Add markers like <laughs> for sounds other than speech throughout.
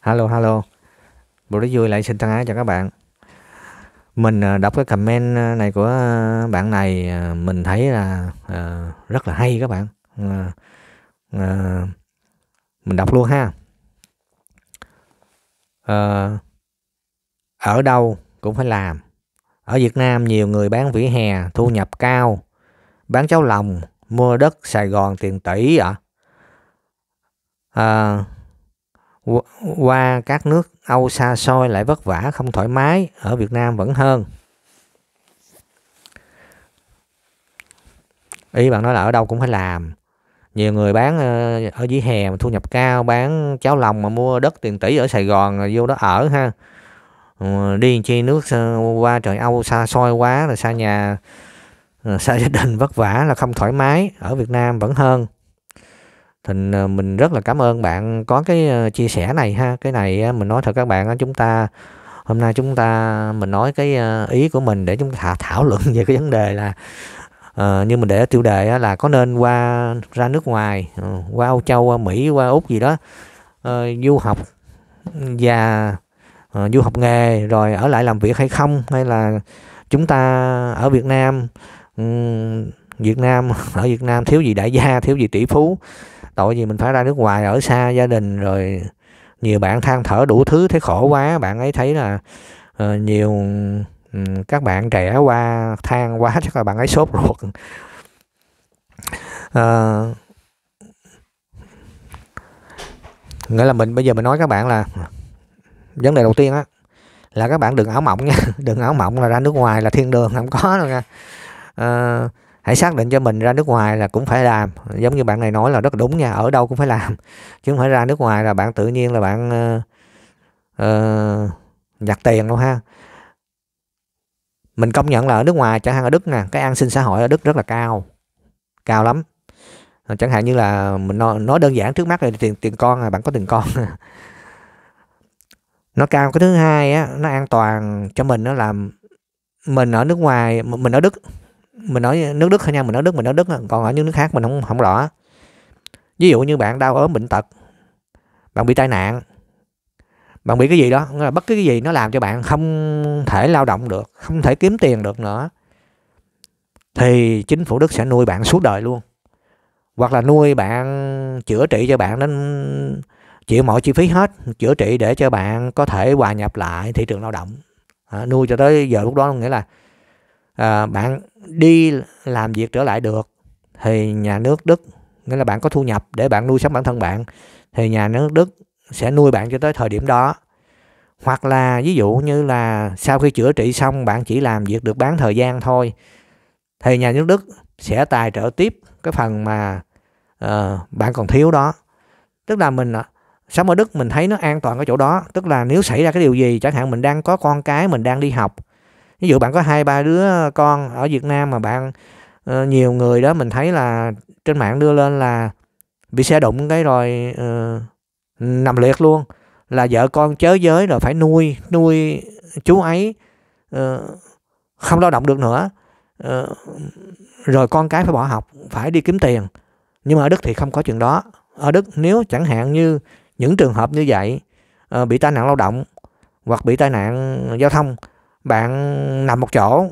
Hello hello Bố Đức Vui lại xin thân ái cho các bạn Mình à, đọc cái comment à, này của à, bạn này Mình thấy là uh, rất là hay các bạn uh, uh, Mình đọc luôn ha uh, Ở đâu cũng phải làm Ở Việt Nam nhiều người bán vỉa hè thu nhập cao Bán cháo lòng mua đất Sài Gòn tiền tỷ ạ à? uh, qua các nước Âu xa xôi lại vất vả không thoải mái ở Việt Nam vẫn hơn ý bạn nói là ở đâu cũng phải làm nhiều người bán ờ, ở dưới hè mà thu nhập cao bán cháo lòng mà mua đất tiền tỷ ở Sài Gòn rồi vô đó ở ha ừ, đi chi nước qua trời Âu xa xôi quá là xa nhà ờ, xa gia đình vất vả là không thoải mái ở Việt Nam vẫn hơn thì ờ, mình rất là cảm ơn bạn có cái ờ, chia sẻ này ha cái này mình nói thật các bạn chúng ta hôm nay chúng ta mình nói cái ờ, ý của mình để chúng ta thảo luận về cái vấn đề là uh, như mình để tiêu đề là có nên qua ra nước ngoài uh, qua Âu Châu qua Mỹ qua Úc gì đó uh, du học và uh, du học nghề rồi ở lại làm việc hay không hay là chúng ta ở Việt Nam um, Việt Nam <laughs> ở Việt Nam thiếu gì đại gia thiếu gì tỷ phú tội gì mình phải ra nước ngoài ở xa gia đình rồi nhiều bạn than thở đủ thứ thấy khổ quá bạn ấy thấy là uh, nhiều um, các bạn trẻ qua than quá chắc là bạn ấy sốt ruột uh, nghĩa là mình bây giờ mình nói các bạn là vấn đề đầu tiên á là các bạn đừng ảo mộng nha <laughs> đừng ảo mộng là ra nước ngoài là thiên đường không có đâu nha uh, hãy xác định cho mình ra nước ngoài là cũng phải làm giống như bạn này nói là rất đúng nha ở đâu cũng phải làm chứ không phải ra nước ngoài là bạn tự nhiên là bạn uh, nhặt tiền đâu ha mình công nhận là ở nước ngoài chẳng hạn ở đức nè cái an sinh xã hội ở đức rất là cao cao lắm ờ, chẳng hạn như là mình nói, nói đơn giản trước mắt là tiền tiền con là bạn có tiền con <laughs> nó cao cái thứ hai á nó an toàn cho mình nó làm mình ở nước ngoài mình ở đức mình nói nước Đức thôi nha mình nói Đức mình nói Đức còn ở những nước khác mình không không rõ ví dụ như bạn đau ốm bệnh tật bạn bị tai nạn bạn bị cái gì đó là bất cứ cái gì nó làm cho bạn không thể lao động được không thể kiếm tiền được nữa thì chính phủ Đức sẽ nuôi bạn suốt đời luôn hoặc là nuôi bạn chữa trị cho bạn đến chịu mọi chi phí hết chữa trị để cho bạn có thể hòa nhập lại thị trường lao động à, nuôi cho tới giờ lúc đó nghĩa là à, bạn đi làm việc trở lại được thì nhà nước Đức nghĩa là bạn có thu nhập để bạn nuôi sống bản thân bạn thì nhà nước Đức sẽ nuôi bạn cho tới thời điểm đó hoặc là ví dụ như là sau khi chữa trị xong bạn chỉ làm việc được bán thời gian thôi thì nhà nước Đức sẽ tài trợ tiếp cái phần mà uh, bạn còn thiếu đó tức là mình ờ, sống ở Đức mình thấy nó an toàn ở chỗ đó tức là nếu xảy ra cái điều gì chẳng hạn mình đang có con cái mình đang đi học ví dụ bạn có hai ba đứa con ở Việt Nam mà bạn ờ, nhiều người đó mình thấy là trên mạng đưa lên là bị xe đụng cái rồi uh, nằm liệt luôn là vợ con chớ giới rồi phải nuôi nuôi chú ấy uh, không lao động được nữa uh, rồi con cái phải bỏ học phải đi kiếm tiền nhưng mà ở đức thì không có chuyện đó ở đức nếu chẳng hạn như những trường hợp như vậy uh, bị tai nạn lao động hoặc bị tai nạn giao thông bạn nằm một chỗ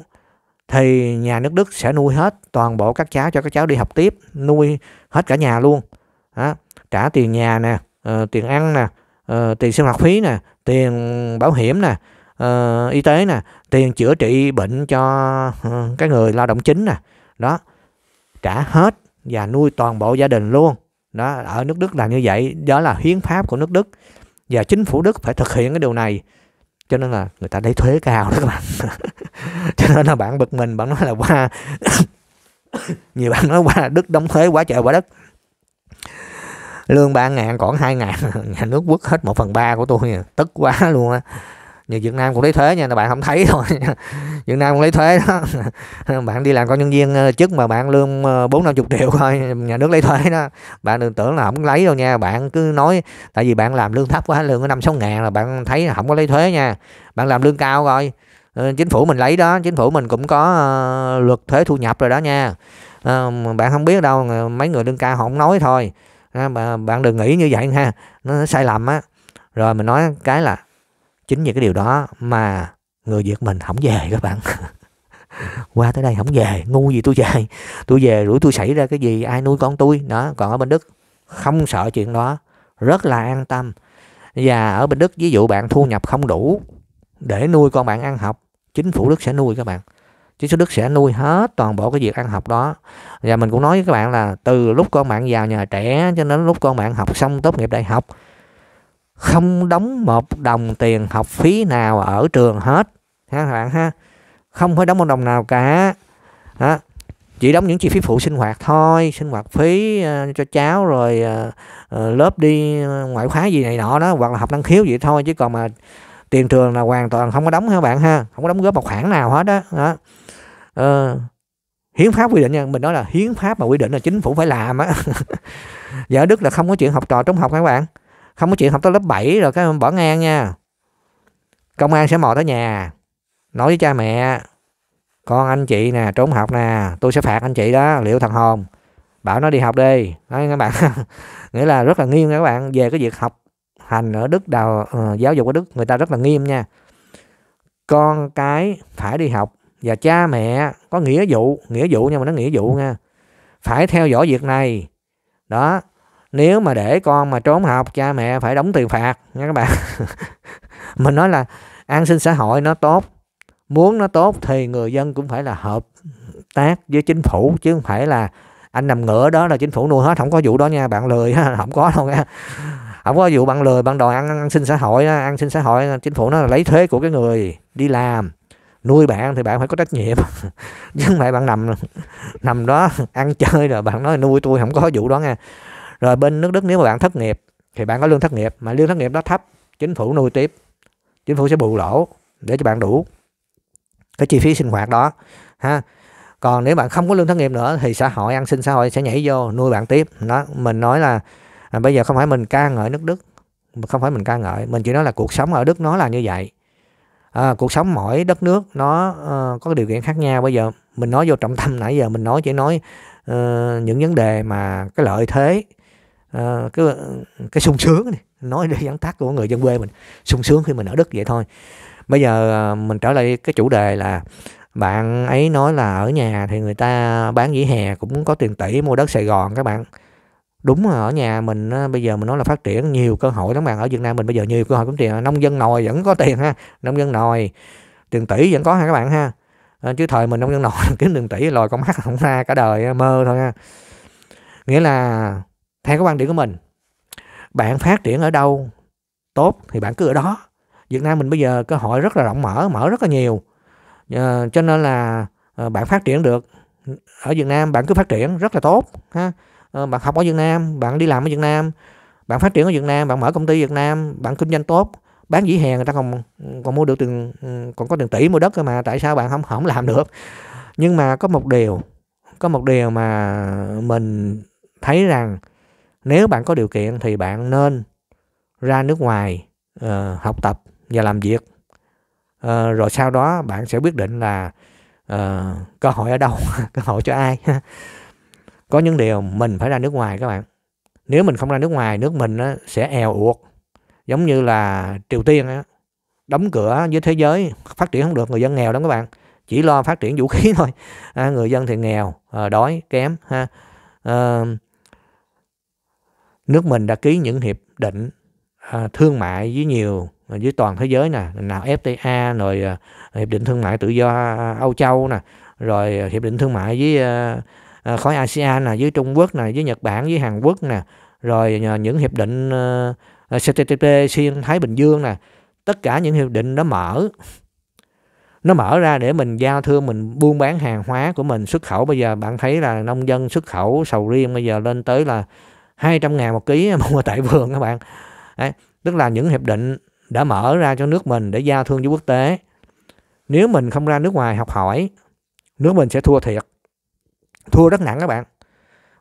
thì nhà nước Đức sẽ nuôi hết toàn bộ các cháu cho các cháu đi học tiếp nuôi hết cả nhà luôn đó. trả tiền nhà nè uh, tiền ăn nè uh, tiền sinh hoạt phí nè tiền bảo hiểm nè uh, y tế nè tiền chữa trị bệnh cho uh, cái người lao động chính nè đó trả hết và nuôi toàn bộ gia đình luôn đó ở nước Đức là như vậy đó là hiến pháp của nước Đức và chính phủ Đức phải thực hiện cái điều này cho nên là người ta lấy thuế cao đó các bạn <laughs> cho nên là bạn bực mình bạn nói là qua <coughs> nhiều bạn nói qua đức đóng thuế quá trời quá đất lương ba ngàn còn hai ngàn <laughs> nhà nước quất hết một phần ba của tôi tức quá luôn á như Việt Nam cũng lấy thuế nha bạn không thấy thôi <laughs> Việt Nam cũng lấy thuế đó <laughs> bạn đi làm con nhân viên ờ, chức mà bạn lương ờ, bốn năm chục triệu thôi <laughs> nhà nước lấy thuế đó bạn đừng tưởng là không lấy đâu nha bạn cứ nói tại vì bạn làm lương thấp quá lương có năm sáu ngàn là bạn thấy là không có lấy thuế nha bạn làm lương cao rồi ờ, chính phủ mình lấy đó chính phủ mình cũng có luật thuế thu nhập rồi đó nha bạn không biết đâu mấy người lương cao họ không nói thôi bạn đừng nghĩ như vậy ha nó sai lầm á rồi mình nói cái là chính vì cái điều đó mà người việt mình không về các bạn <laughs> qua tới đây không về ngu gì tôi về tôi về rủi tôi xảy ra cái gì ai nuôi con tôi đó còn ở bên đức không sợ chuyện đó rất là an tâm và ở bên đức ví dụ bạn thu nhập không đủ để nuôi con bạn ăn học chính phủ đức sẽ nuôi các bạn chính phủ đức sẽ nuôi hết toàn bộ cái việc ăn học đó và mình cũng nói với các bạn là từ lúc con bạn vào nhà trẻ cho đến lúc con bạn học xong tốt nghiệp đại học không đóng một đồng tiền học phí nào ở trường hết ha các bạn ha không phải đóng một đồng nào cả đó. chỉ đóng những chi phí phụ sinh hoạt thôi sinh hoạt phí uh, cho cháu rồi uh, lớp đi ngoại khóa gì này nọ đó hoặc là học năng khiếu vậy thôi chứ còn mà tiền trường là hoàn toàn không có đóng các bạn ha không có đóng góp một khoản nào hết đó, đó. Uh, hiến pháp quy định nha mình nói là hiến pháp mà quy định là chính phủ phải làm á <laughs> giờ đức là không có chuyện học trò trống học các bạn không có chuyện học tới lớp 7 rồi cái bỏ ngang nha công an sẽ mò tới nhà nói với cha mẹ con anh chị nè trốn học nè tôi sẽ phạt anh chị đó liệu thằng hồn bảo nó đi học đi nói các bạn <laughs> nghĩa là rất là nghiêm các bạn về cái việc học hành ở đức đào uh, giáo dục ở đức người ta rất là nghiêm nha con cái phải đi học và cha mẹ có nghĩa vụ nghĩa vụ nhưng mà nó nghĩa vụ nha phải theo dõi việc này đó nếu mà để con mà trốn học cha mẹ phải đóng tiền phạt nha các bạn <laughs> mình nói là an sinh xã hội nó tốt muốn nó tốt thì người dân cũng phải là hợp tác với chính phủ chứ không phải là anh nằm ngửa đó là chính phủ nuôi hết không có vụ đó nha bạn lười <laughs> không có đâu nha không có vụ bạn lười bạn đòi ăn, ăn sinh xã hội ăn sinh xã hội chính phủ nó là lấy thuế của cái người đi làm nuôi bạn thì bạn phải có trách nhiệm <laughs> chứ không phải bạn nằm nằm đó ăn chơi rồi bạn nói nuôi tôi không có vụ đó nha rồi bên nước đức nếu mà bạn thất nghiệp thì bạn có lương thất nghiệp mà lương thất nghiệp đó thấp chính phủ nuôi tiếp chính phủ sẽ bù lỗ để cho bạn đủ cái chi phí sinh hoạt đó ha còn nếu bạn không có lương thất nghiệp nữa thì xã hội an sinh xã hội sẽ nhảy vô nuôi bạn tiếp đó mình nói là à, bây giờ không phải mình ca ngợi nước đức không phải mình ca ngợi mình chỉ nói là cuộc sống ở đức nó là như vậy à, cuộc sống mỗi đất nước nó uh, có điều kiện khác nhau bây giờ mình nói vô trọng tâm nãy giờ mình nói chỉ nói uh, những vấn đề mà cái lợi thế Ờ, cái ờ, cái sung sướng này nói để dẫn tác của người dân quê mình sung sướng khi mình ở đức vậy thôi bây giờ ờ, mình trở lại cái chủ đề là bạn ấy nói là ở nhà thì người ta bán vỉa hè cũng có tiền tỷ mua đất sài gòn các bạn đúng là ở nhà mình bây giờ mình nói là phát triển nhiều cơ hội lắm bạn ở việt nam mình bây giờ nhiều cơ hội cũng tiền nông dân nồi vẫn có tiền ha nông dân nồi tiền tỷ vẫn có ha các bạn ha chứ thời mình nông dân nồi <laughs> kiếm tiền tỷ lòi con mắt không ra cả đời mơ thôi ha nghĩa là theo cái quan điểm của mình bạn phát triển ở đâu tốt thì bạn cứ ở đó Việt Nam mình bây giờ cơ hội rất là rộng mở mở rất là nhiều à, cho nên là à, bạn phát triển được ở Việt Nam bạn cứ phát triển rất là tốt ha à, bạn học ở Việt Nam bạn đi làm ở Việt Nam bạn phát triển ở Việt Nam bạn mở công ty Việt Nam bạn kinh doanh tốt bán dĩ hè người ta còn còn mua được tiền ừ, còn có tiền tỷ mua đất cơ mà tại sao bạn không không làm được nhưng mà có một điều có một điều mà mình thấy rằng nếu bạn có điều kiện thì bạn nên ra nước ngoài uh, học tập và làm việc uh, rồi sau đó bạn sẽ quyết định là uh, cơ hội ở đâu <laughs> cơ hội cho ai <laughs> có những điều mình phải ra nước ngoài các bạn nếu mình không ra nước ngoài nước mình sẽ eo uột giống như là triều tiên đóng cửa với thế giới phát triển không được người dân nghèo lắm các bạn chỉ lo phát triển vũ khí <laughs> thôi à, người dân thì nghèo à, đói kém ha à, nước mình đã ký những hiệp định à, thương mại với nhiều à, với toàn thế giới nè nào FTA rồi à, hiệp định thương mại tự do Âu Châu nè rồi à, hiệp định thương mại với à, à, khối ASEAN nè với Trung Quốc nè với Nhật Bản với Hàn Quốc nè rồi những hiệp định à, CTTP xuyên Thái Bình Dương nè tất cả những hiệp định đó mở nó mở ra để mình giao thương mình buôn bán hàng hóa của mình xuất khẩu bây giờ bạn thấy là nông dân xuất khẩu sầu riêng bây giờ lên tới là 200 ngàn một ký <laughs> mua tại vườn các bạn Đấy, tức là những hiệp định đã mở ra cho nước mình để giao thương với quốc tế nếu mình không ra nước ngoài học hỏi nước mình sẽ thua thiệt thua rất nặng các bạn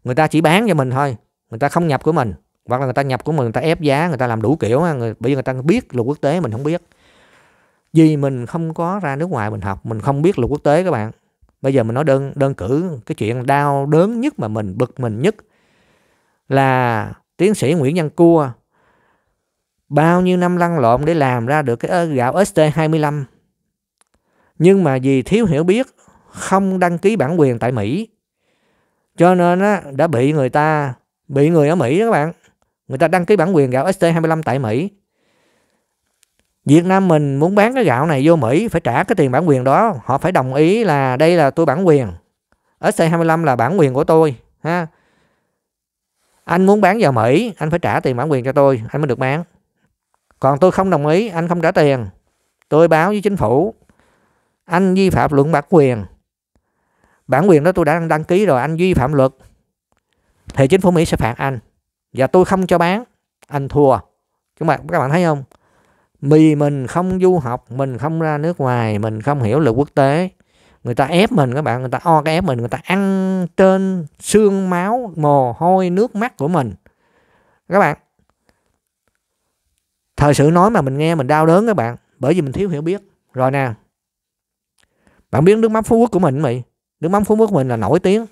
người ta chỉ bán cho mình thôi người ta không nhập của mình hoặc là người ta nhập của mình người ta ép giá người ta làm đủ kiểu người, bởi vì người ta biết luật quốc tế mình không biết vì mình không có ra nước ngoài mình học mình không biết luật quốc tế các bạn bây giờ mình nói đơn đơn cử cái chuyện đau đớn nhất mà mình bực mình nhất là tiến sĩ Nguyễn Văn Cua bao nhiêu năm lăn lộn để làm ra được cái gạo ST25 nhưng mà vì thiếu hiểu biết không đăng ký bản quyền tại Mỹ cho nên á, đã bị người ta bị người ở Mỹ đó các bạn người ta đăng ký bản quyền gạo ST25 tại Mỹ Việt Nam mình muốn bán cái gạo này vô Mỹ phải trả cái tiền bản quyền đó họ phải đồng ý là đây là tôi bản quyền ST25 là bản quyền của tôi ha anh muốn bán vào Mỹ anh phải trả tiền bản quyền cho tôi anh mới được bán còn tôi không đồng ý anh không trả tiền tôi báo với chính phủ anh vi phạm luận bản quyền bản quyền đó tôi đã đăng ký rồi anh vi phạm luật thì chính phủ Mỹ sẽ phạt anh và tôi không cho bán anh thua chúng bạn các bạn thấy không vì mình không du học mình không ra nước ngoài mình không hiểu luật quốc tế người ta ép mình các bạn người ta o cái ép mình người ta ăn trên xương máu mồ hôi nước mắt của mình các bạn thời sự nói mà mình nghe mình đau đớn các bạn bởi vì mình thiếu hiểu biết rồi nè bạn biết nước mắm phú quốc của mình mày nước mắm phú quốc của mình là nổi tiếng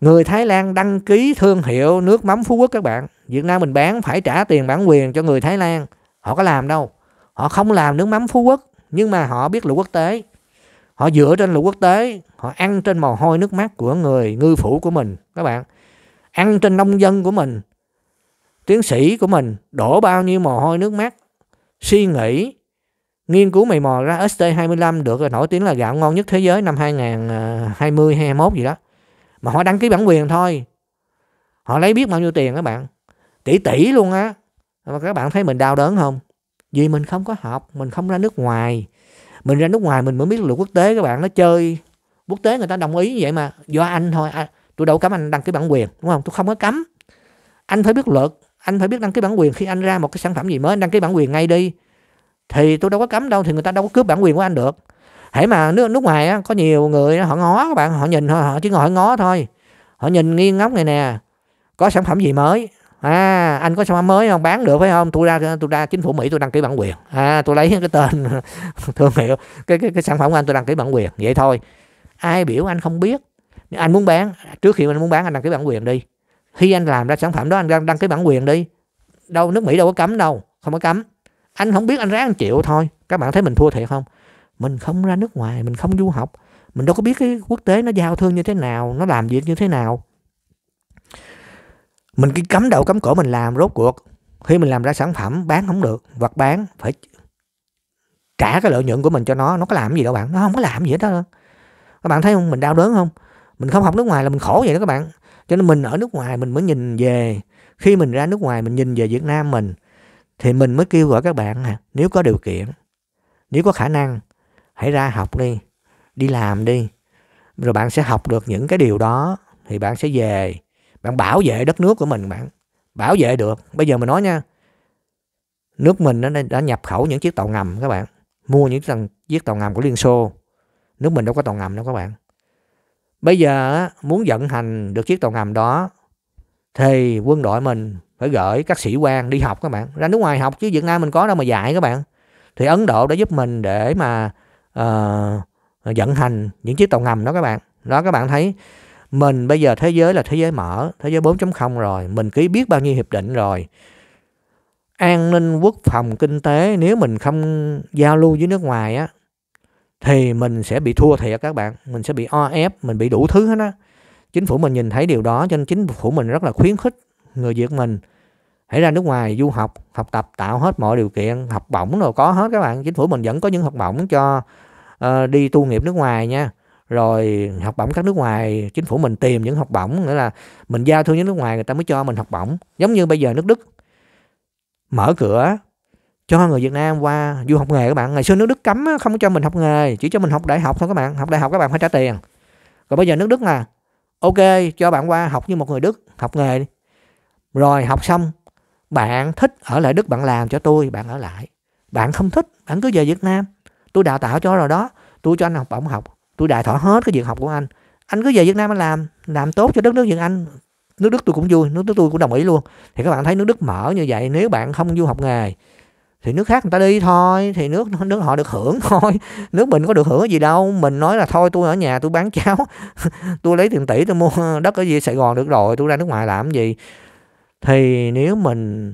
người thái lan đăng ký thương hiệu nước mắm phú quốc các bạn việt nam mình bán phải trả tiền bản quyền cho người thái lan họ có làm đâu họ không làm nước mắm phú quốc nhưng mà họ biết luật quốc tế họ dựa trên luật quốc tế họ ăn trên mồ hôi nước mắt của người ngư phủ của mình các bạn ăn trên nông dân của mình tiến sĩ của mình đổ bao nhiêu mồ hôi nước mắt suy nghĩ nghiên cứu mày mò ra ST25 được rồi nổi tiếng là gạo ngon nhất thế giới năm 2020 21 gì đó mà họ đăng ký bản quyền thôi họ lấy biết bao nhiêu tiền các bạn tỷ tỷ luôn á mà các bạn thấy mình đau đớn không vì mình không có học mình không ra nước ngoài mình ra nước ngoài mình mới biết luật quốc tế các bạn nó chơi quốc tế người ta đồng ý như vậy mà do anh thôi à, tôi đâu cấm anh đăng ký bản quyền đúng không tôi không có cấm anh phải biết luật anh phải biết đăng ký bản quyền khi anh ra một cái sản phẩm gì mới anh đăng ký bản quyền ngay đi thì tôi đâu có cấm đâu thì người ta đâu có cướp bản quyền của anh được hãy mà nước nước ngoài á, có nhiều người họ ngó các bạn họ nhìn họ, chỉ ngồi ngó thôi họ nhìn nghiêng ngóng này nè có sản phẩm gì mới à anh có sản phẩm mới không bán được phải không tôi ra tôi ra chính phủ mỹ tôi đăng ký bản quyền à tôi lấy cái tên <laughs> thương hiệu cái, cái cái sản phẩm của anh tôi đăng ký bản quyền vậy thôi ai biểu anh không biết anh muốn bán trước khi anh muốn bán anh đăng ký bản quyền đi khi anh làm ra sản phẩm đó anh đăng, đăng ký bản quyền đi đâu nước mỹ đâu có cấm đâu không có cấm anh không biết anh ráng chịu thôi các bạn thấy mình thua thiệt không mình không ra nước ngoài mình không du học mình đâu có biết cái quốc tế nó giao thương như thế nào nó làm việc như thế nào mình cứ cấm đầu cấm cổ mình làm rốt cuộc khi mình làm ra sản phẩm bán không được hoặc bán phải trả cái lợi nhuận của mình cho nó nó có làm gì đâu bạn nó không có làm gì hết đó các bạn thấy không mình đau đớn không mình không học nước ngoài là mình khổ vậy đó các bạn cho nên mình ở nước ngoài mình mới nhìn về khi mình ra nước ngoài mình nhìn về Việt Nam mình thì mình mới kêu gọi các bạn à, nếu có điều kiện nếu có khả năng hãy ra học đi đi làm đi rồi bạn sẽ học được những cái điều đó thì bạn sẽ về bạn bảo vệ đất nước của mình bạn bảo vệ được bây giờ mình nói nha nước mình đã, đã nhập khẩu những chiếc tàu ngầm các bạn mua những chiếc tàu ngầm của liên xô nước mình đâu có tàu ngầm đâu các bạn bây giờ muốn vận hành được chiếc tàu ngầm đó thì quân đội mình phải gửi các sĩ quan đi học các bạn ra nước ngoài học chứ việt nam mình có đâu mà dạy các bạn thì ấn độ đã giúp mình để mà uh, vận hành những chiếc tàu ngầm đó các bạn đó các bạn thấy mình bây giờ thế giới là thế giới mở thế giới 4.0 rồi mình ký biết bao nhiêu hiệp định rồi an ninh quốc phòng kinh tế nếu mình không giao lưu với nước ngoài á thì mình sẽ bị thua thiệt các bạn mình sẽ bị o ép mình bị đủ thứ hết á chính phủ mình nhìn thấy điều đó cho nên chính phủ mình rất là khuyến khích người việt mình hãy ra nước ngoài du học học tập tạo hết mọi điều kiện học bổng rồi có hết các bạn chính phủ mình vẫn có những học bổng cho uh, đi tu nghiệp nước ngoài nha rồi học bổng các nước ngoài chính phủ mình tìm những học bổng nghĩa là mình giao thương những nước ngoài người ta mới cho mình học bổng giống như bây giờ nước đức mở cửa cho người Việt Nam qua du học nghề các bạn ngày xưa nước Đức cấm không cho mình học nghề chỉ cho mình học đại học thôi các bạn học đại học các bạn phải trả tiền còn bây giờ nước Đức là ok cho bạn qua học như một người Đức học nghề đi. rồi học xong bạn thích ở lại Đức bạn làm cho tôi bạn ở lại bạn không thích bạn cứ về Việt Nam tôi đào tạo cho rồi đó tôi cho anh học bổng học tôi đại thọ hết cái việc học của anh anh cứ về Việt Nam anh làm làm tốt cho đất nước Việt Anh nước Đức tôi cũng vui nước Đức tôi cũng đồng ý luôn thì các bạn thấy nước Đức mở như vậy nếu bạn không du học nghề thì nước khác người ta đi thôi thì nước nước họ được hưởng <laughs> thôi nước mình có được hưởng gì đâu mình nói là thôi tôi ở nhà tôi bán cháo <laughs> tôi lấy tiền tỷ tôi mua đất ở gì Sài Gòn được rồi tôi ra nước ngoài làm gì thì nếu mình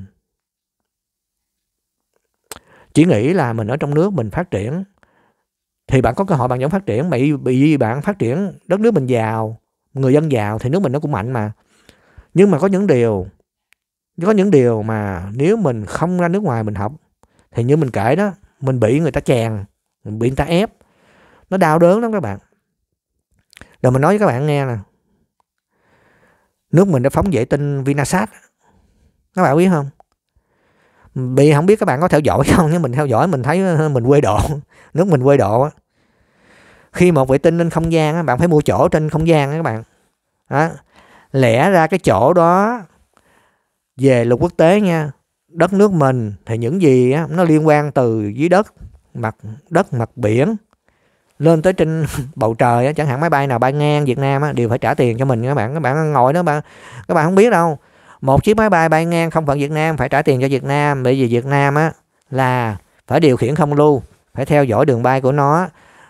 chỉ nghĩ là mình ở trong nước mình phát triển thì bạn có cơ hội bạn vẫn phát triển bị bị bạn phát triển đất nước mình giàu người dân giàu thì nước mình nó cũng mạnh mà nhưng mà có những điều có những điều mà nếu mình không ra nước ngoài mình học thì như mình kể đó mình bị người ta chèn bị người ta ép nó đau đớn lắm các bạn rồi mình nói với các bạn nghe nè nước mình đã phóng vệ tinh vinasat các bạn biết không bị không biết các bạn có theo dõi không nhưng mình theo dõi mình thấy ờ, mình quê độ <laughs> nước mình quê độ á khi một vệ tinh lên không gian bạn phải mua chỗ trên không gian á các bạn đó. lẽ ra cái chỗ đó về luật quốc tế nha đất nước mình thì những gì nó liên quan từ dưới đất mặt đất mặt biển lên tới trên <laughs> bầu trời chẳng hạn máy bay nào bay ngang Việt Nam đều phải trả tiền cho mình các bạn các bạn ngồi đó bạn các bạn không biết đâu một chiếc máy bay bay ngang không phận Việt Nam phải trả tiền cho Việt Nam bởi vì Việt Nam á là phải điều khiển không lưu phải theo dõi đường bay của nó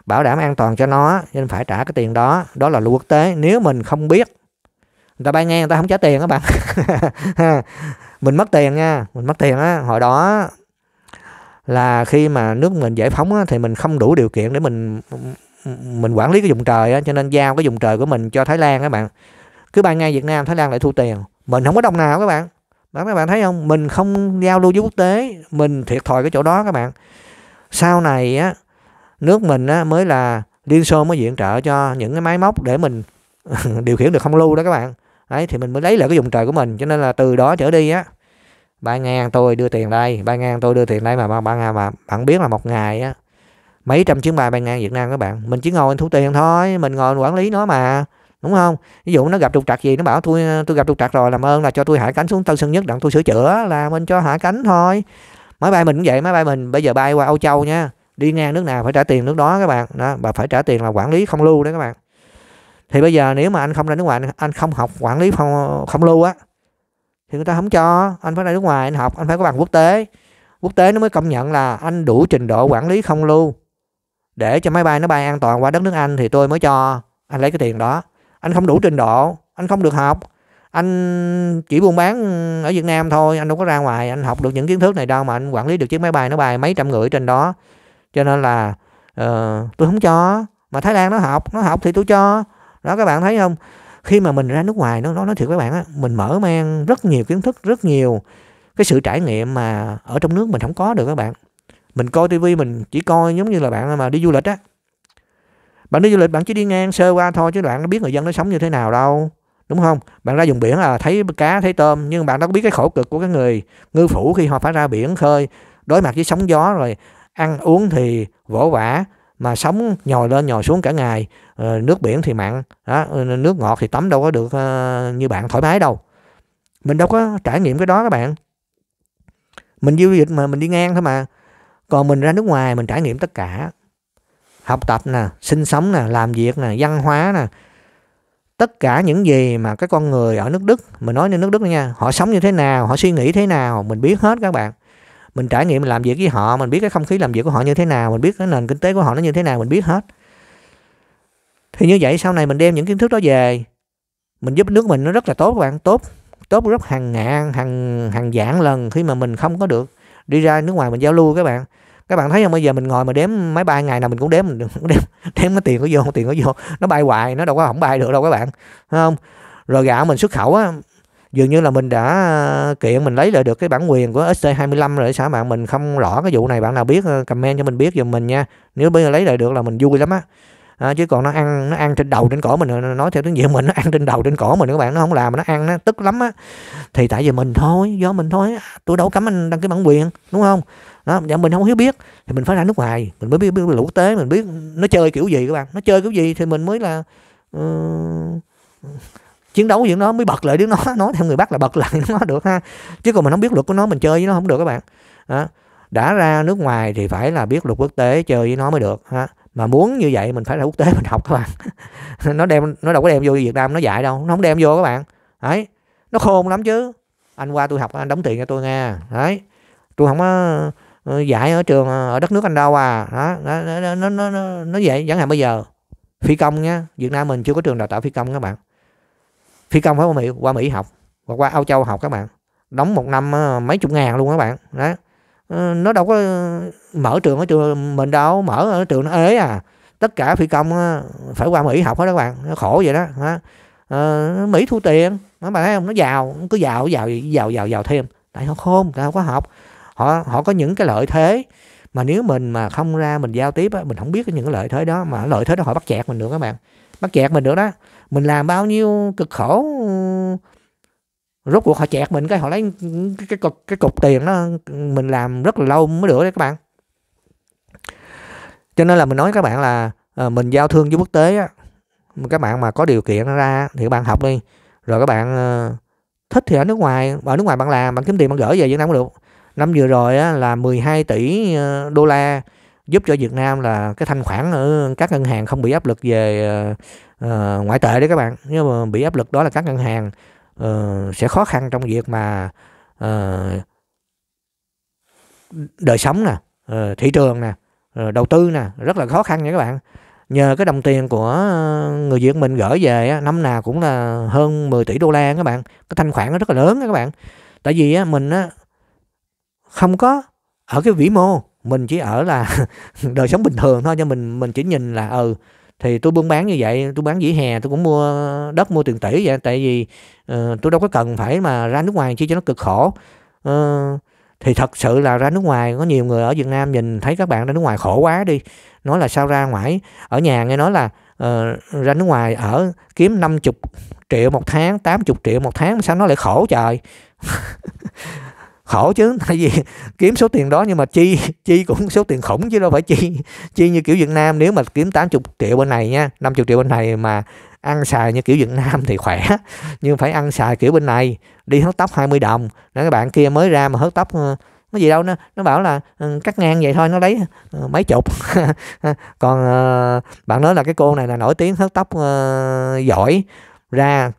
bảo đảm an toàn cho nó nên phải trả cái tiền đó đó là luật quốc tế nếu mình không biết người ta bay ngang người ta không trả tiền các bạn <laughs> mình mất tiền nha mình mất tiền á hồi đó là khi mà nước mình giải phóng á, thì mình không đủ điều kiện để mình mình quản lý cái vùng trời á, cho nên giao cái vùng trời của mình cho Thái Lan các bạn cứ bay ngang Việt Nam Thái Lan lại thu tiền mình không có đồng nào các bạn đó các bạn thấy không mình không giao lưu với quốc tế mình thiệt thòi cái chỗ đó các bạn sau này á nước mình á, mới là liên xô mới viện trợ cho những cái máy móc để mình <laughs> điều khiển được không lưu đó các bạn đấy thì mình mới lấy lại cái vùng trời của mình cho nên là từ đó trở đi á ba ngàn tôi đưa tiền đây ba ngàn tôi đưa tiền đây mà ba, ba ngàn mà bạn biết là một ngày á mấy trăm chuyến bay ba ngang Việt Nam các bạn mình chỉ ngồi thu tiền thôi mình ngồi quản lý nó mà đúng không ví dụ nó gặp trục trặc gì nó bảo tôi tôi gặp trục trặc rồi làm ơn là cho tôi hạ cánh xuống tân sơn nhất đặng tôi sửa chữa là mình cho hạ cánh thôi máy bay mình cũng vậy máy bay mình bây giờ bay qua Âu Châu nha đi ngang nước nào phải trả tiền nước đó các bạn đó và phải trả tiền là quản lý không lưu đấy các bạn thì bây giờ nếu mà anh không ra nước ngoài anh không học quản lý không không lưu á thì người ta không cho anh phải ra nước ngoài anh học anh phải có bằng quốc tế quốc tế nó mới công nhận là anh đủ trình độ quản lý không lưu để cho máy bay nó bay an toàn qua đất nước anh thì tôi mới cho anh lấy cái tiền đó anh không đủ trình độ anh không được học anh chỉ buôn bán ở Việt Nam thôi anh đâu có ra ngoài anh học được những kiến thức này đâu mà anh quản lý được chiếc máy bay nó bay mấy trăm người trên đó cho nên là uh, tôi không cho mà thái lan nó học nó học thì tôi cho đó các bạn thấy không khi mà mình ra nước ngoài nó nó nói thiệt các bạn á mình mở mang rất nhiều kiến thức rất nhiều cái sự trải nghiệm mà ở trong nước mình không có được các bạn mình coi tivi mình chỉ coi giống như là bạn mà đi du lịch á bạn đi du lịch bạn chỉ đi ngang sơ qua thôi chứ bạn biết người dân nó sống như thế nào đâu đúng không bạn ra vùng biển là thấy cá thấy tôm nhưng bạn đâu có biết cái khổ cực của cái người ngư phủ khi họ phải ra biển khơi đối mặt với sóng gió rồi ăn uống thì vỗ vã mà sống nhồi lên nhồi xuống cả ngày ờ, nước biển thì mặn đó, nước ngọt thì tắm đâu có được ờ, như bạn thoải mái đâu mình đâu có trải nghiệm cái đó các bạn mình du lịch mà mình đi ngang thôi mà còn mình ra nước ngoài mình trải nghiệm tất cả học tập nè sinh sống nè làm việc nè văn hóa nè tất cả những gì mà cái con người ở nước Đức mình nói như nước Đức nha họ sống như thế nào họ suy nghĩ thế nào mình biết hết các bạn mình trải nghiệm mình làm việc với họ mình biết cái không khí làm việc của họ như thế nào mình biết cái nền kinh tế của họ nó như thế nào mình biết hết thì như vậy sau này mình đem những kiến thức đó về mình giúp nước mình nó rất là tốt các bạn tốt tốt rất hàng ngàn hàng hàng dạng lần khi mà mình không có được đi ra nước ngoài mình giao lưu các bạn các bạn thấy không bây giờ mình ngồi mà đếm máy bay ngày nào mình cũng đếm cũng đếm <laughs> đếm cái tiền có vô tiền có vô nó bay hoài nó đâu có không bay được đâu các bạn thấy không rồi gạo mình xuất khẩu á dường như là mình đã à, kiện mình lấy lại được cái bản quyền của SC25 rồi xã mạng mình không rõ cái vụ này bạn nào biết ờ, comment cho mình biết giùm mình nha nếu bây giờ lấy lại được là mình vui lắm á à, chứ còn nó ăn nó ăn trên đầu trên cổ mình nói theo tiếng việt mình nó ăn trên đầu trên cổ mình các bạn nó không làm mà nó ăn nó tức lắm á thì tại vì mình thôi do mình thôi tôi đâu cấm anh đăng cái bản quyền đúng không đó dạ mình không hiểu biết thì mình phải ra nước ngoài mình mới biết, biết lũ tế mình biết nó chơi kiểu gì các bạn nó chơi kiểu gì thì mình mới là uh, chiến đấu với nó mới bật lại đứa nó <laughs> nói theo người bắc là bật lại <laughs> nó được ha chứ còn mình không biết luật của nó mình chơi với nó không được các bạn đó. đã ra nước ngoài thì phải là biết luật quốc tế chơi với nó mới được ha mà muốn như vậy mình phải ra quốc tế mình học các bạn <laughs> nó đem nó đâu có đem vô việt nam nó dạy đâu nó không đem vô các bạn đấy nó khôn lắm chứ anh qua tôi học anh đóng tiền cho tôi nghe đấy tôi không có ờ, dạy ở trường ờ, ở đất nước anh đâu à đó nó nó nó nó, nó vậy chẳng hạn bây giờ phi công nha việt nam mình chưa có trường đào tạo phi công các bạn phi công phải qua Mỹ, qua Mỹ học hoặc qua Âu Châu học các bạn đóng một năm ờ, mấy chục ngàn luôn các bạn đó ờ, nó đâu có ờ, mở trường ở trường mình đâu mở ở trường nó ế à tất cả phi công phải qua Mỹ học hết các bạn nó khổ vậy đó hả Mỹ thu tiền mà bạn thấy không nó giàu nó cứ giàu giàu giàu giàu giàu thêm tại họ khôn tại họ có học họ họ có những cái lợi thế mà nếu mình mà không ra mình giao tiếp á, mình không biết những cái lợi thế đó mà lợi thế đó họ bắt chẹt mình được các bạn bắt chẹt mình được đó mình làm bao nhiêu cực khổ rốt cuộc họ chẹt mình cái họ lấy cái, cái cục cái cục tiền đó mình làm rất là lâu mới được đấy các bạn cho nên là mình nói các bạn là à, mình giao thương với quốc tế á các bạn mà có điều kiện ra thì các bạn học đi rồi các bạn à, thích thì ở nước ngoài ở nước ngoài bạn làm bạn kiếm tiền bạn gửi về Việt Nam cũng được năm vừa rồi á, là 12 tỷ ờ, đô la giúp cho Việt Nam là cái thanh khoản ở các ngân hàng không bị áp lực về uh, ngoại tệ đấy các bạn nhưng mà bị áp lực đó là các ngân hàng uh, sẽ khó khăn trong việc mà uh, đời sống nè uh, thị trường nè uh, đầu tư nè rất là khó khăn nha các bạn nhờ cái đồng tiền của người Việt mình gửi về năm nào cũng là hơn 10 tỷ đô la các bạn cái thanh khoản nó rất là lớn các bạn tại vì mình không có ở cái vĩ mô mình chỉ ở là <laughs> đời sống bình thường thôi cho mình mình chỉ nhìn là ừ thì tôi buôn bán như vậy tôi bán vỉa hè tôi cũng mua đất mua tiền tỷ vậy tại vì uh, tôi đâu có cần phải mà ra nước ngoài chi cho nó cực khổ uh, thì thật sự là ra nước ngoài có nhiều người ở Việt Nam nhìn thấy các bạn ra nước ngoài khổ quá đi nói là sao ra ngoài ở nhà nghe nói là uh, ra nước ngoài ở kiếm 50 triệu một tháng 80 triệu một tháng sao nó lại khổ trời <laughs> khổ chứ <laughs> tại vì kiếm số tiền đó nhưng mà chi chi cũng số tiền khủng chứ đâu phải chi chi như kiểu Việt Nam nếu mà kiếm 80 triệu bên này nha 50 triệu bên này mà ăn xài như kiểu Việt Nam thì khỏe <laughs> nhưng phải ăn xài kiểu bên này đi hớt tóc 20 đồng nói các bạn kia mới ra mà hớt tóc nó ờ, gì đâu nó nó bảo là ừ, cắt ngang vậy thôi nó lấy ờ, mấy chục <laughs> còn ờ, bạn nói là cái cô này là nổi tiếng hớt tóc giỏi ra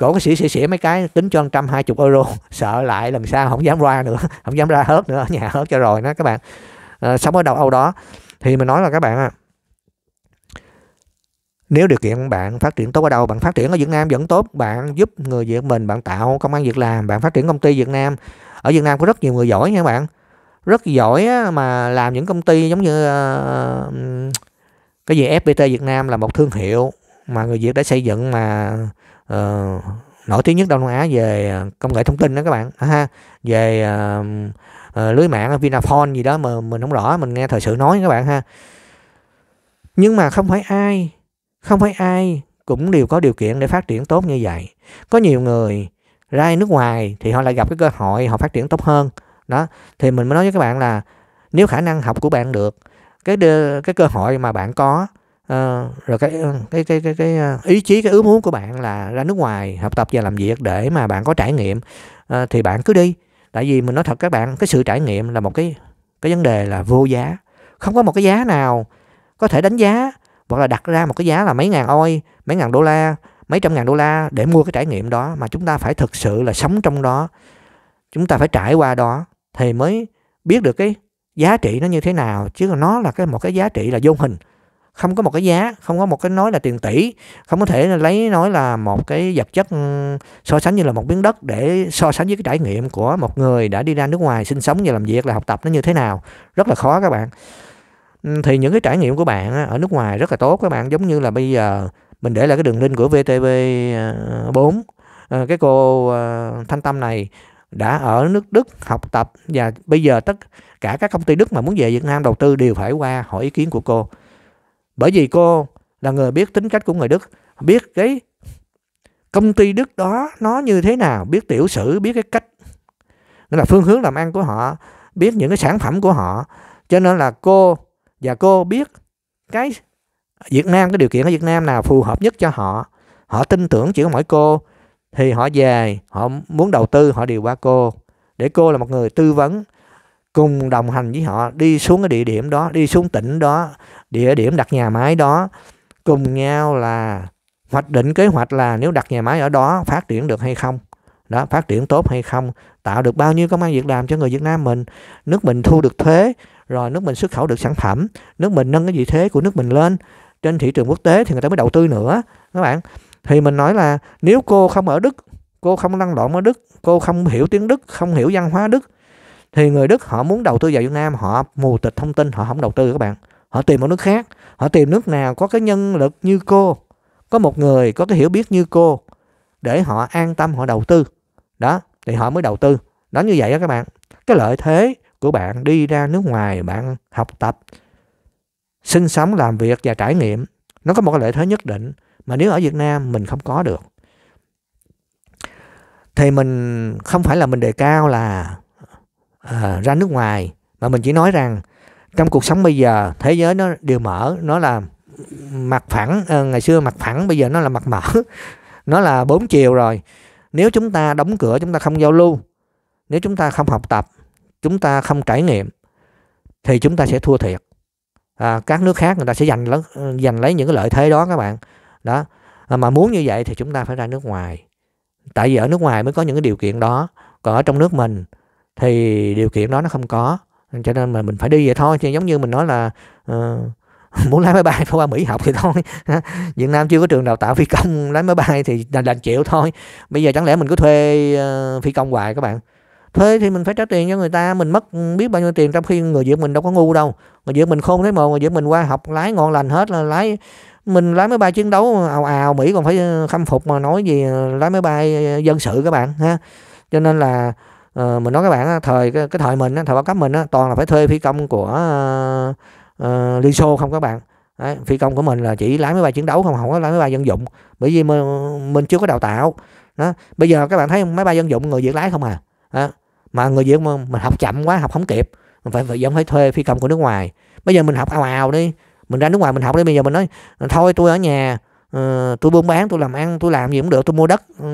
cổ cái xỉa xỉa xỉa mấy cái tính cho 120 euro <laughs> sợ lại lần sau không dám ra nữa <laughs> không dám ra hớt nữa ở <laughs> nhà hớt cho rồi đó các bạn à, sống ở đầu Âu đó thì mình nói là các bạn à, nếu điều kiện bạn phát triển tốt ở đâu bạn phát triển ở Việt Nam vẫn tốt bạn giúp người Việt mình bạn tạo công an việc làm bạn phát triển công ty Việt Nam ở Việt Nam có rất nhiều người giỏi nha các bạn rất giỏi mà làm những công ty giống như ờ, cái gì FPT Việt Nam là một thương hiệu mà người Việt đã xây dựng mà Ờ, nổi tiếng nhất Đông Nam Á về ờ, công nghệ thông tin đó các bạn ha về uh, uh, lưới mạng Vinaphone gì đó mà mình không rõ mình nghe thời sự nói các bạn ha nhưng mà không phải ai không phải ai cũng đều có điều kiện để phát triển tốt như vậy có nhiều người ra nước ngoài thì họ lại gặp cái cơ hội họ phát triển tốt hơn đó thì mình mới nói với các bạn là nếu khả năng học của bạn được cái cái cơ hội mà bạn có Ờ, rồi ờ, cái cái cái cái, cái ờ, ý chí cái ước muốn của bạn là ra nước ngoài học tập và làm việc để mà bạn có trải nghiệm à, thì bạn cứ đi tại vì mình nói thật các bạn cái sự trải nghiệm là một cái cái vấn đề là vô giá không có một cái giá nào có thể đánh giá hoặc là đặt ra một cái giá là mấy ngàn oi mấy ngàn đô la mấy trăm ngàn đô la để mua cái trải nghiệm đó mà chúng ta phải thực sự là sống trong đó chúng ta phải trải qua đó thì mới biết được cái giá trị nó như thế nào chứ nó là cái một cái giá trị là vô hình không có một cái giá không có một cái nói là tiền tỷ không có thể là lấy nói là một cái vật chất ừ, so sánh như là một miếng đất để so sánh với cái trải nghiệm của một người đã đi ra nước ngoài sinh sống và làm việc là học tập nó như thế nào rất là khó các bạn ừ, thì những cái trải nghiệm của bạn ở nước ngoài rất là tốt các bạn giống như là bây giờ mình để lại cái đường link của VTV 4 ờ, ờ, cái cô ờ, Thanh Tâm này đã ở nước Đức học tập và bây giờ tất cả các công ty Đức mà muốn về Việt Nam đầu tư đều phải qua hỏi ý kiến của cô bởi vì cô là người biết tính cách của người Đức, biết cái công ty Đức đó nó như thế nào, biết tiểu sử, biết cái cách nghĩa là phương hướng làm ăn của họ, biết những cái sản phẩm của họ. Cho nên là cô và cô biết cái Việt Nam cái điều kiện ở Việt Nam nào phù hợp nhất cho họ. Họ tin tưởng chỉ có mỗi cô thì họ về, họ muốn đầu tư họ đều qua cô để cô là một người tư vấn cùng đồng hành với họ đi xuống cái địa điểm đó đi xuống tỉnh đó địa điểm đặt nhà máy đó cùng nhau là hoạch định kế hoạch là nếu đặt nhà máy ở đó phát triển được hay không đó phát triển tốt hay không tạo được bao nhiêu công an việc làm cho người Việt Nam mình nước mình thu được thuế rồi nước mình xuất khẩu được sản phẩm nước mình nâng cái vị thế của nước mình lên trên thị trường quốc tế thì người ta mới đầu tư nữa các bạn thì mình nói là nếu cô không ở Đức cô không năng lộn ở Đức cô không hiểu tiếng Đức không hiểu văn hóa Đức thì người Đức họ muốn đầu tư vào Việt Nam họ mù tịch thông tin họ không đầu tư các bạn họ tìm ở nước khác họ tìm nước nào có cái nhân lực như cô có một người có cái hiểu biết như cô để họ an tâm họ đầu tư đó thì họ mới đầu tư đó như vậy đó các bạn cái lợi thế của bạn đi ra nước ngoài bạn học tập sinh sống làm việc và trải nghiệm nó có một cái lợi thế nhất định mà nếu ở Việt Nam mình không có được thì mình không phải là mình đề cao là à, ra nước ngoài mà mình chỉ nói rằng trong cuộc sống bây giờ thế giới nó đều mở nó là mặt phẳng à, ngày xưa mặt phẳng bây giờ nó là mặt mở <laughs> nó là bốn chiều rồi nếu chúng ta đóng cửa chúng ta không giao lưu nếu chúng ta không học tập chúng ta không trải nghiệm thì chúng ta sẽ thua thiệt à, các nước khác người ta sẽ giành lấy giành lấy những cái lợi thế đó các bạn đó à, mà muốn như vậy thì chúng ta phải ra nước ngoài tại vì ở nước ngoài mới có những cái điều kiện đó còn ở trong nước mình thì điều kiện đó nó không có cho nên mà mình phải đi vậy thôi chứ giống như mình nói là uh, <laughs> muốn lái máy bay phải qua Mỹ học thì thôi <laughs> Việt Nam chưa có trường đào tạo phi công <laughs> lái máy bay thì đành, đành chịu thôi bây giờ chẳng lẽ mình cứ thuê uh, phi công hoài các bạn thuê thì mình phải trả tiền cho người ta mình mất ừ, biết bao nhiêu tiền trong khi người Việt mình đâu có ngu đâu người Việt mình khôn thế mà người Việt mình qua học lái ngon lành hết là lái mình lái máy bay chiến đấu ào ào Mỹ còn phải ờ, khâm phục mà nói gì lái máy bay dân sự các bạn ha cho nên là uh, mình nói các bạn thời cái, cái thời mình thời bao cấp mình toàn là phải thuê phi công của uh, uh, liên xô không các bạn Đấy, phi công của mình là chỉ lái máy bay chiến đấu không không có lái máy bay dân dụng bởi vì mình, mình chưa có đào tạo đó bây giờ các bạn thấy máy bay dân dụng người việt lái không à đó. mà người việt mà mình học chậm quá học không kịp mình phải vẫn phải thuê phi công của nước ngoài bây giờ mình học ào ào đi mình ra nước ngoài mình học đi bây giờ mình nói thôi tôi ở nhà uh, tôi buôn bán tôi làm ăn tôi làm gì cũng được tôi mua đất uh,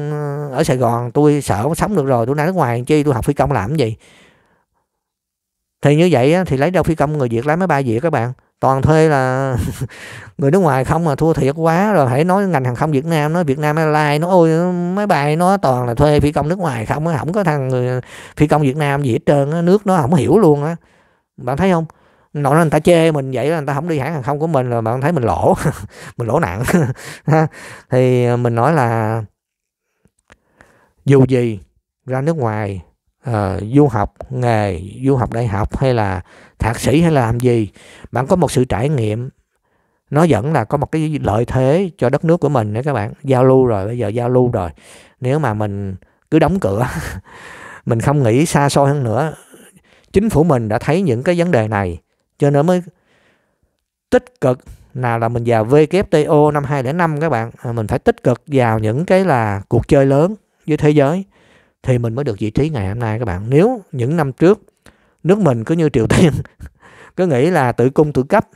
ở Sài Gòn tôi sợ không sống được rồi tôi ra nước ngoài chi tôi học phi công làm gì thì như vậy thì lấy đâu phi công người Việt lấy mấy bay Việt các bạn toàn thuê là <laughs> người nước ngoài không mà thua thiệt quá rồi hãy nói ngành hàng không Việt Nam nói Việt Nam Airlines nó ôi máy bay nó toàn là thuê phi công nước ngoài không không có thằng người phi công Việt Nam gì hết trơn nước nó không hiểu luôn á bạn thấy không nói là người ta chê mình vậy là người ta không đi hãng hàng không của mình là bạn thấy mình lỗ <laughs> mình lỗ nặng <laughs> thì mình nói là dù gì ra nước ngoài uh, du học nghề du học đại học hay là thạc sĩ hay là làm gì bạn có một sự trải nghiệm nó vẫn là có một cái lợi thế cho đất nước của mình đấy các bạn giao lưu rồi bây giờ giao lưu rồi nếu mà mình cứ đóng cửa <laughs> mình không nghĩ xa xôi hơn nữa chính phủ mình đã thấy những cái vấn đề này cho nên mới tích cực nào là mình vào WTO năm 2005 các bạn à, mình phải tích cực vào những cái là cuộc chơi lớn với thế giới thì mình mới được vị trí ngày hôm nay các bạn. Nếu những năm trước nước mình cứ như Triều Tiên <laughs> cứ nghĩ là tự cung tự cấp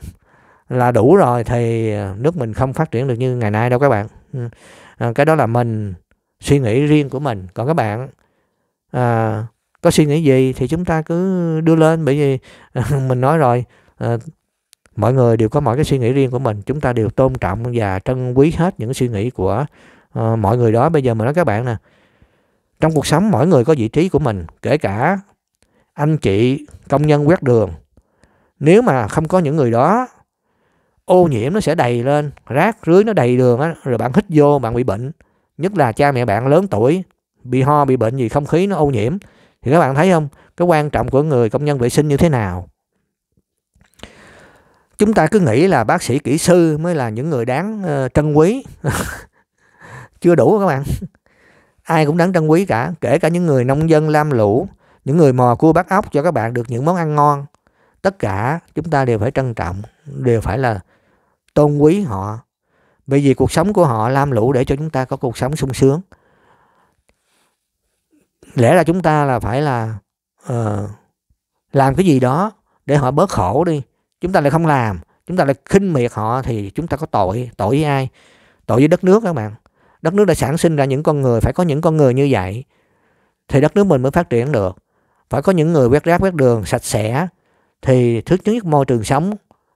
là đủ rồi thì à, nước mình không phát triển được như ngày nay đâu các bạn. Ừ. À, cái đó là mình suy nghĩ riêng của mình. Còn các bạn à, có suy nghĩ gì thì chúng ta cứ đưa lên bởi vì <laughs> mình nói rồi à, mọi người đều có mọi cái suy nghĩ riêng của mình chúng ta đều tôn trọng và trân quý hết những suy nghĩ của uh, mọi người đó bây giờ mình nói các bạn nè trong cuộc sống mỗi người có vị trí của mình, kể cả anh chị công nhân quét đường. Nếu mà không có những người đó, ô nhiễm nó sẽ đầy lên, rác rưới nó đầy đường á, rồi bạn hít vô bạn bị bệnh. Nhất là cha mẹ bạn lớn tuổi, bị ho bị bệnh gì không khí nó ô nhiễm thì các bạn thấy không cái quan trọng của người công nhân vệ sinh như thế nào chúng ta cứ nghĩ là bác sĩ kỹ sư mới là những người đáng uh, trân quý <laughs> chưa đủ các bạn ai cũng đáng trân quý cả kể cả những người nông dân lam lũ những người mò cua bắt ốc cho các bạn được những món ăn ngon tất cả chúng ta đều phải trân trọng đều phải là tôn quý họ bởi vì cuộc sống của họ lam lũ để cho chúng ta có cuộc sống sung sướng lẽ là chúng ta là phải là uh, làm cái gì đó để họ bớt khổ đi chúng ta lại không làm chúng ta lại khinh miệt họ thì chúng ta có tội tội với ai tội với đất nước các bạn đất nước đã sản sinh ra những con người phải có những con người như vậy thì đất nước mình mới phát triển được phải có những người quét rác quét đường sạch sẽ thì thứ nhất môi trường sống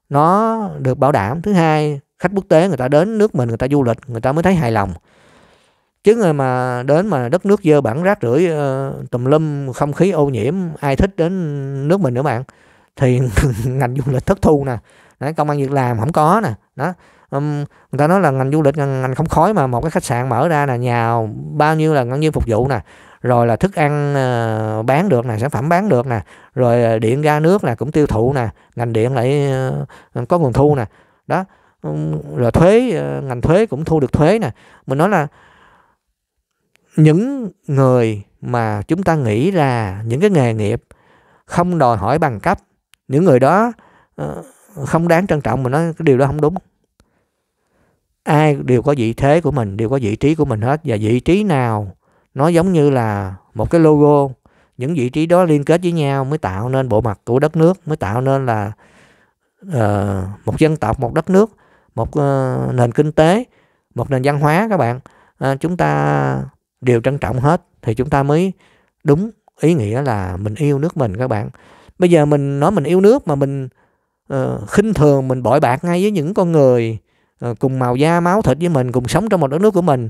nó được bảo đảm thứ hai khách quốc tế người ta đến nước mình người ta du lịch người ta mới thấy hài lòng chứ người mà đến mà đất nước dơ bẩn rác rưởi ờ, tùm lum không khí ô nhiễm ai thích đến nước mình nữa bạn thì <laughs> ngành du lịch thất thu nè Đấy, công an việc làm không có nè đó um, người ta nói là ngành du lịch ngành, ngành không khói mà một cái khách sạn mở ra là nhà bao nhiêu là bao nhiêu phục vụ nè rồi là thức ăn uh, bán được nè sản phẩm bán được nè rồi ờ, điện ga nước nè cũng tiêu thụ nè ngành điện lại uh, có nguồn thu nè đó um, rồi thuế uh, ngành thuế cũng thu được thuế nè mình nói là những người mà chúng ta nghĩ là những cái nghề nghiệp không đòi hỏi bằng cấp những người đó không đáng trân trọng mà nói cái điều đó không đúng ai đều có vị thế của mình đều có vị trí của mình hết và vị trí nào nó giống như là một cái logo những vị trí đó liên kết với nhau mới tạo nên bộ mặt của đất nước mới tạo nên là uh, một dân tộc một đất nước một uh, nền kinh tế một nền văn hóa các bạn uh, chúng ta đều trân trọng hết thì chúng ta mới đúng ý nghĩa là mình yêu nước mình các bạn bây giờ mình nói mình yêu nước mà mình uh, khinh thường mình bội bạc ngay với những con người Ờ, cùng màu da máu thịt với mình cùng sống trong một đất nước của mình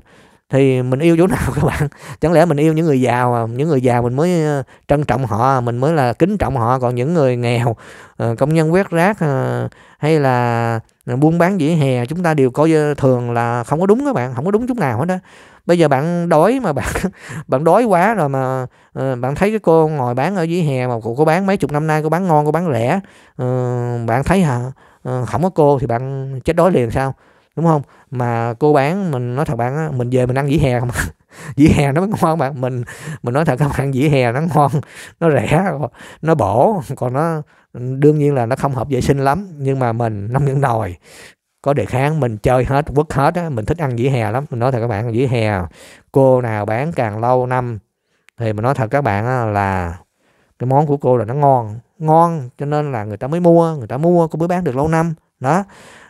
thì mình yêu chỗ <laughs> nào các bạn chẳng lẽ mình yêu những người giàu à những người giàu mình mới ờ, trân trọng họ mình mới là kính trọng họ còn những người nghèo ờ, công nhân quét rác hay là buôn bán vỉa hè chúng ta đều coi thường là không có đúng các bạn không có đúng chút nào hết đó bây giờ bạn đói mà bạn <laughs> bạn đói quá rồi mà bạn thấy cái cô ngồi bán ở dưới hè mà cô, cô bán mấy chục năm nay cô bán ngon cô bán rẻ bạn thấy hả Ờ, không có cô thì bạn chết đói liền sao đúng không mà cô bán mình nói thật bạn á mình về mình ăn dĩ hè không <laughs> dĩ hè nó mới ngon bạn mình mình nói thật các bạn dĩ hè nó ngon <laughs> nó rẻ nó bổ còn nó đương nhiên là nó không hợp vệ sinh lắm nhưng mà mình nông những nồi có đề kháng mình chơi hết quất hết á mình thích ăn dĩ hè lắm mình nói thật các bạn dĩ hè cô nào bán càng lâu năm thì mình nói thật các bạn á, là cái món của cô là nó ngon ngon cho nên là người ta mới mua người ta mua cô mới bán được lâu năm đó,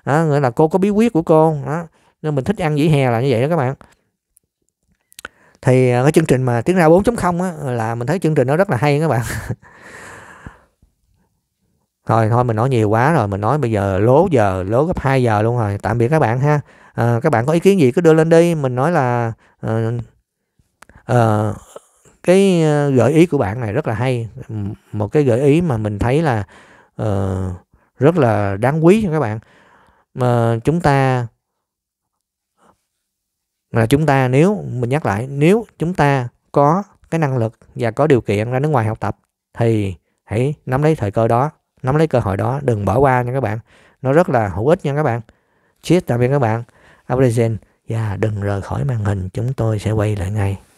đó nghĩa là cô có bí quyết của cô đó nên mình thích ăn dĩ hè là như vậy đó các bạn thì à, cái chương trình mà tiếng ra 4.0 á là mình thấy chương trình nó rất là hay các bạn thôi <laughs> thôi mình nói nhiều quá rồi mình nói bây giờ lố giờ lố gấp 2 giờ luôn rồi tạm biệt các bạn ha à, các bạn có ý kiến gì cứ đưa lên đi mình nói là uh, uh, cái ờ, gợi ý của bạn này rất là hay một cái gợi ý mà mình thấy là uh, rất là đáng quý cho các bạn mà chúng ta là chúng ta nếu mình nhắc lại nếu chúng ta có cái năng lực và có điều kiện ra nước ngoài học tập thì hãy nắm lấy thời cơ đó nắm lấy cơ hội đó đừng bỏ qua nha các bạn nó rất là hữu ích nha các bạn cheers tạm biệt các bạn Abrezen và yeah, đừng rời khỏi màn hình chúng tôi sẽ quay lại ngay